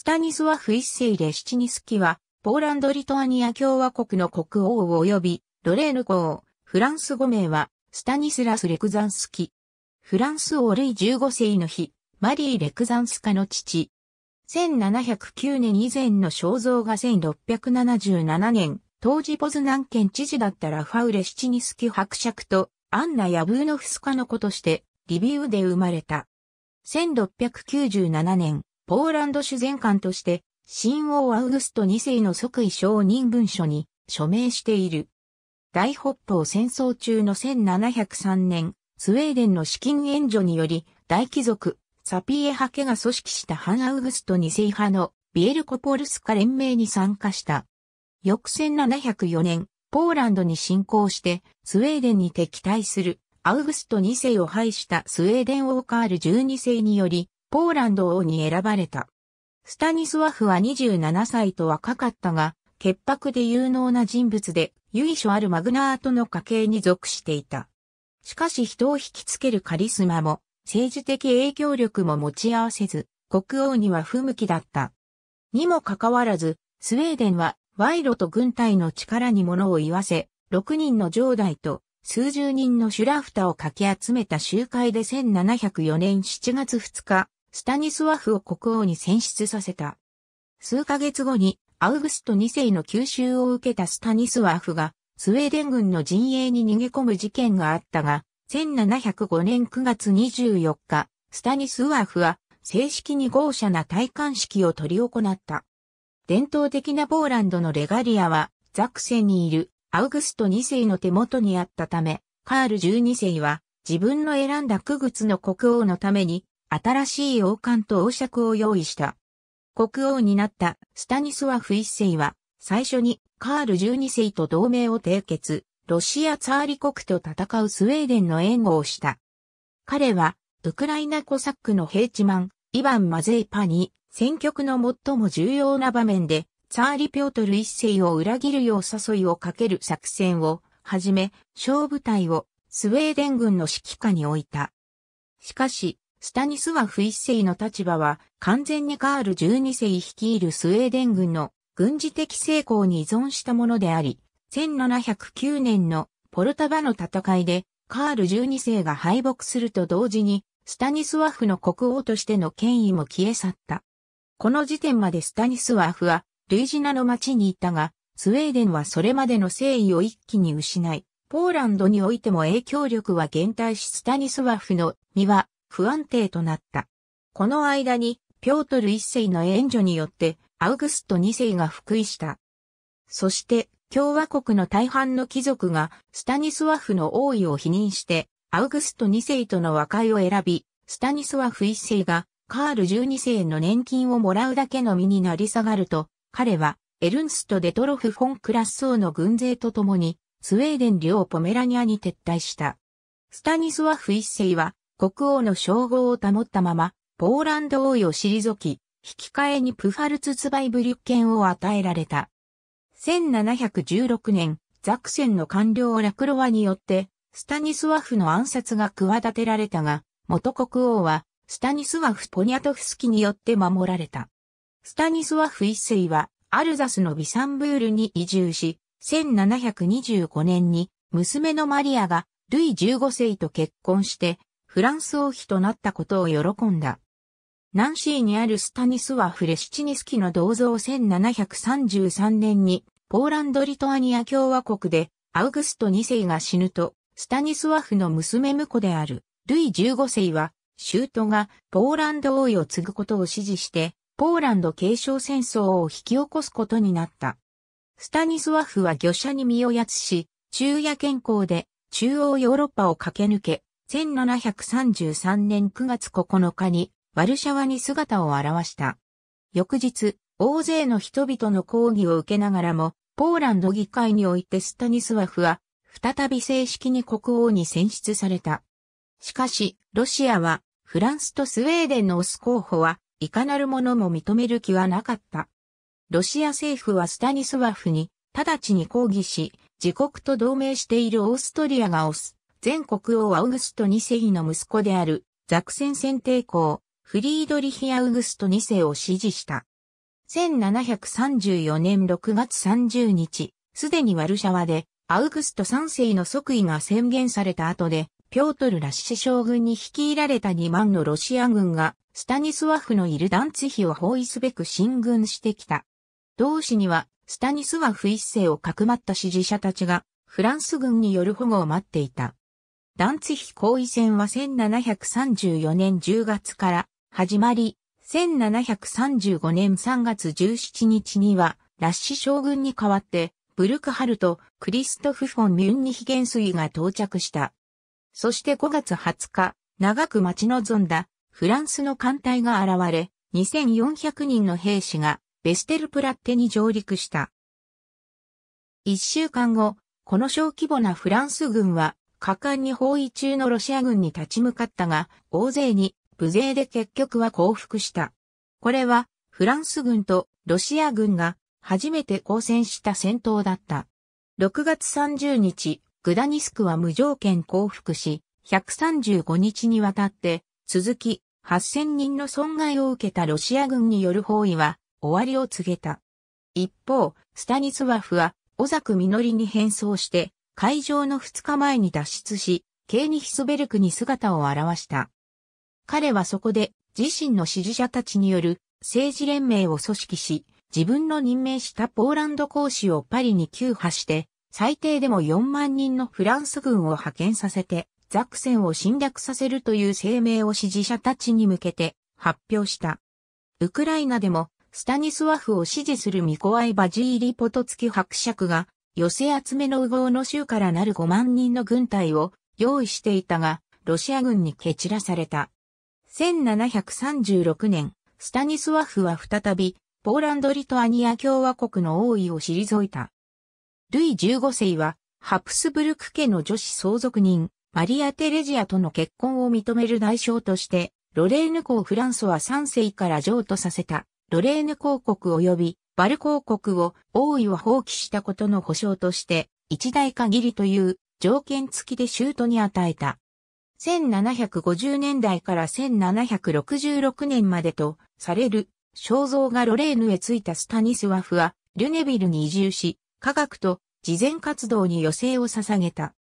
スタニスワフ一世レシチニスキは、ポーランド・リトアニア共和国の国王及び、ロレーヌ公、フランス語名は、スタニスラス・レクザンスキ。フランス王ルイ15世の日、マリー・レクザンスカの父。1709年以前の肖像が1677年、当時ポズナン県知事だったラファウレ・シチニスキ伯爵と、アンナ・ヤブーノフスカの子として、リビウで生まれた。1697年、ポーランド主前官として、新王アウグスト2世の即位承認文書に署名している。大北方戦争中の1703年、スウェーデンの資金援助により、大貴族、サピエハ家が組織した反アウグスト2世派のビエルコポルスカ連盟に参加した。翌1704年、ポーランドに侵攻して、スウェーデンに敵対するアウグスト2世を廃したスウェーデン王カール12世により、ポーランド王に選ばれた。スタニスワフは27歳と若かったが、潔白で有能な人物で、由緒あるマグナーとの家系に属していた。しかし人を引きつけるカリスマも、政治的影響力も持ち合わせず、国王には不向きだった。にもかかわらず、スウェーデンは賄賂と軍隊の力に物を言わせ、6人の城代と数十人のシュラフタをかき集めた集会で1704年7月2日、スタニスワフを国王に選出させた。数ヶ月後に、アウグスト2世の吸収を受けたスタニスワフが、スウェーデン軍の陣営に逃げ込む事件があったが、1705年9月24日、スタニスワーフは正式に豪奢な戴冠式を取り行った。伝統的なポーランドのレガリアは、ザクセにいるアウグスト2世の手元にあったため、カール12世は自分の選んだ区グの国王のために新しい王冠と王爵を用意した。国王になったスタニスワフ一世は、最初にカール十二世と同盟を締結、ロシアツァーリ国と戦うスウェーデンの援護をした。彼は、ウクライナコサックのヘイチマン、イヴァン・マゼイパに、戦局の最も重要な場面で、ツァーリ・ピョートル一世を裏切るよう誘いをかける作戦を、はじめ、小部隊をスウェーデン軍の指揮下に置いた。しかし、スタニスワフ一世の立場は完全にカール12世率いるスウェーデン軍の軍事的成功に依存したものであり、1709年のポルタバの戦いでカール12世が敗北すると同時にスタニスワフの国王としての権威も消え去った。この時点までスタニスワフはルイジナの町にいたが、スウェーデンはそれまでの誠意を一気に失い、ポーランドにおいても影響力は減退しスタニスワフの身は不安定となった。この間に、ピョートル一世の援助によって、アウグスト二世が復位した。そして、共和国の大半の貴族が、スタニスワフの王位を否認して、アウグスト二世との和解を選び、スタニスワフ一世が、カール十二世の年金をもらうだけの身になり下がると、彼は、エルンスト・デトロフ・フォン・クラッソーの軍勢と共に、スウェーデン領ポメラニアに撤退した。スタニスワフ一世は、国王の称号を保ったまま、ポーランド王位を退き、引き換えにプファルツツバイブリュッケンを与えられた。1716年、ザクセンの官僚ラクロワによって、スタニスワフの暗殺が企てられたが、元国王は、スタニスワフ・ポニャトフスキによって守られた。スタニスワフ一世は、アルザスのビサンブールに移住し、1725年に、娘のマリアが、ルイ15世と結婚して、フランス王妃となったことを喜んだ。ナンシーにあるスタニスワフ・レシチニスキの銅像1733年に、ポーランド・リトアニア共和国で、アウグスト2世が死ぬと、スタニスワフの娘婿である、ルイ15世は、シュがポーランド王位を継ぐことを指示して、ポーランド継承戦争を引き起こすことになった。スタニスワフは魚社に身をやつし、昼夜健康で中央ヨーロッパを駆け抜け、1733年9月9日にワルシャワに姿を現した。翌日、大勢の人々の抗議を受けながらも、ポーランド議会においてスタニスワフは、再び正式に国王に選出された。しかし、ロシアは、フランスとスウェーデンのオス候補は、いかなるものも認める気はなかった。ロシア政府はスタニスワフに、直ちに抗議し、自国と同盟しているオーストリアがオス前国王アウグスト2世の息子であるザクセン選帝公、フリードリヒ・アウグスト2世を支持した。1734年6月30日、すでにワルシャワで、アウグスト3世の即位が宣言された後で、ピョートル・ラッシュ将軍に率いられた2万のロシア軍が、スタニスワフのいるダンツヒを包囲すべく進軍してきた。同志には、スタニスワフ一世をかくまった支持者たちが、フランス軍による保護を待っていた。ダンツヒ行為戦は1734年10月から始まり、1735年3月17日には、ラッシ将軍に代わって、ブルクハルト、クリストフ・フォン・ミュンニヒ元帥が到着した。そして5月20日、長く待ち望んだ、フランスの艦隊が現れ、2400人の兵士が、ベステルプラッテに上陸した。1週間後、この小規模なフランス軍は、果敢に包囲中のロシア軍に立ち向かったが、大勢に、無勢で結局は降伏した。これは、フランス軍とロシア軍が初めて交戦した戦闘だった。6月30日、グダニスクは無条件降伏し、135日にわたって、続き、8000人の損害を受けたロシア軍による包囲は、終わりを告げた。一方、スタニスワフは、小作実に変装して、会場の2日前に脱出し、ケーニヒスベルクに姿を現した。彼はそこで自身の支持者たちによる政治連盟を組織し、自分の任命したポーランド公使をパリに急破して、最低でも4万人のフランス軍を派遣させて、ザクセンを侵略させるという声明を支持者たちに向けて発表した。ウクライナでもスタニスワフを支持するミコアイ・バジーリ・ポトツキ伯爵が寄せ集めの右合の州からなる5万人の軍隊を用意していたが、ロシア軍に蹴散らされた。1736年、スタニスワフは再び、ポーランド・リトアニア共和国の王位を退いた。ルイ15世は、ハプスブルク家の女子相続人、マリア・テレジアとの結婚を認める代償として、ロレーヌ公フランソは3世から譲渡させた、ロレーヌ公国及びバル公国を王位を放棄したことの保証として、一代限りという条件付きでシュートに与えた。1750年代から1766年までとされる肖像がロレーヌへ着いたスタニスワフはルネビルに移住し、科学と慈善活動に余生を捧げた。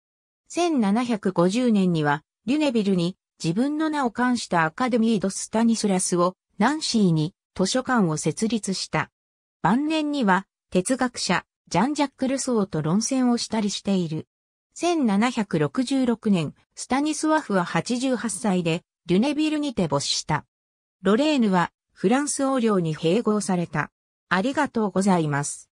1750年にはリュネビルに自分の名を冠したアカデミード・スタニスラスをナンシーに図書館を設立した。晩年には哲学者ジャン・ジャック・ルソーと論戦をしたりしている。1766年、スタニスワフは88歳で、ルネビルにて没した。ロレーヌは、フランス王領に併合された。ありがとうございます。